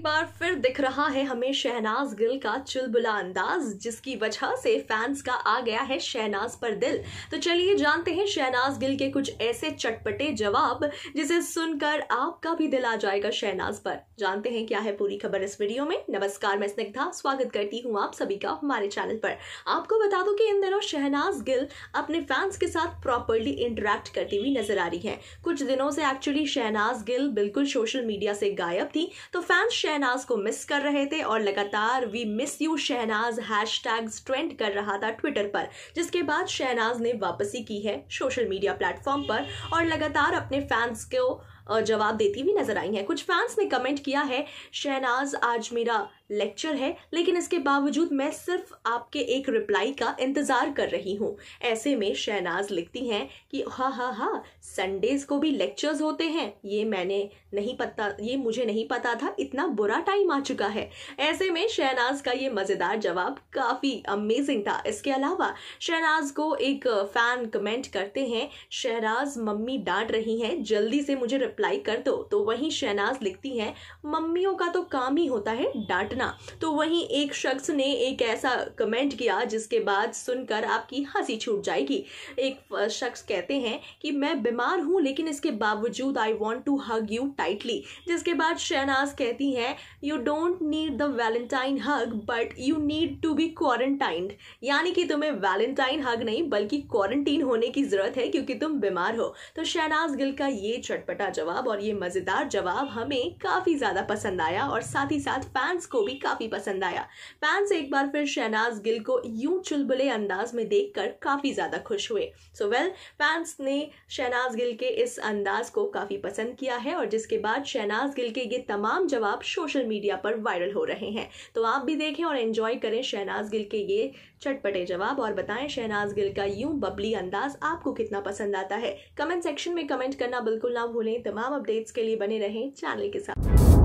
बार फिर दिख रहा है हमें शहनाज गिल का चुलबुला अंदाज जिसकी वजह से फैंस का आ गया है शहनाज पर दिल तो चलिए जानते हैं शहनाज गिल के कुछ ऐसे चटपटे जवाब जिसे सुनकर आपका भी दिल आ जाएगा शहनाज पर जानते हैं क्या है पूरी खबर इस वीडियो में नमस्कार मैं स्निग्धा स्वागत करती हूँ आप सभी का हमारे चैनल पर आपको बता दो कि इन दिनों शहनाज गिल अपने फैंस के साथ प्रॉपरली इंटरेक्ट करती हुई नजर आ रही है कुछ दिनों से एक्चुअली शहनाज गिल बिल्कुल सोशल मीडिया से गायब थी तो फैंस शहनाज को मिस कर रहे थे और लगातार we miss you Shehnaaz hash trend कर रहा था ट्विटर पर जिसके बाद शहनाज ने वापसी की है सोशल मीडिया प्लेटफॉर्म पर और लगातार अपने फैंस को जवाब देती हुई नजर आई हैं कुछ फैंस ने कमेंट किया है शहनाज आज मेरा लेक्चर है लेकिन इसके बावजूद मैं सिर्फ आपके एक रिप्लाई का इंतजार कर रही हूँ ऐसे में शहनाज लिखती हैं कि हा हा हा संडेज को भी लेक्चर्स होते हैं ये मैंने नहीं पता ये मुझे नहीं पता था इतना बुरा टाइम आ चुका है ऐसे में शहनाज का ये मज़ेदार जवाब काफ़ी अमेजिंग था इसके अलावा शहनाज को एक फ़ैन कमेंट करते हैं शहनाज मम्मी डांट रही हैं जल्दी से मुझे रिप्लाई कर दो तो वहीं शहनाज लिखती है मम्मियों का तो काम ही होता है डांटना तो वहीं एक शख्स ने एक ऐसा कमेंट किया जिसके बाद सुनकर आपकी हंसी छूट जाएगी एक शख्स कहते हैं कि मैं बीमार हूं लेकिन इसके बावजूद I want to hug you tightly जिसके बाद शहनाज कहती है you don't need the Valentine hug but you need to be quarantined यानी कि तुम्हें वैलेंटाइन हग नहीं बल्कि क्वारंटीन होने की ज़रूरत है क्योंकि तुम बीमार हो तो शहनाज गिल का ये चटपटा जवाब और ये मज़ेदार जवाब हमें काफ़ी ज़्यादा पसंद आया और साथ ही साथ फैंस को भी काफ़ी पसंद आया फैंस एक बार फिर शहनाज गिल को यूं चुलबुले अंदाज में देखकर काफ़ी ज़्यादा खुश हुए so so well well, fans ने शहनाज गिल के इस अंदाज को काफ़ी पसंद किया है और जिसके बाद शहनाज गिल के ये तमाम जवाब सोशल मीडिया पर वायरल हो रहे हैं तो आप भी देखें और एंजॉय करें शहनाज गिल के ये चटपटे जवाब और बताएं शहनाज गिल का यूं बबली अंदाज आपको कितना पसंद आता है कमेंट सेक्शन में कमेंट करना बिल्कुल ना भूलें तो तमाम अपडेट्स के लिए बने रहें चैनल के साथ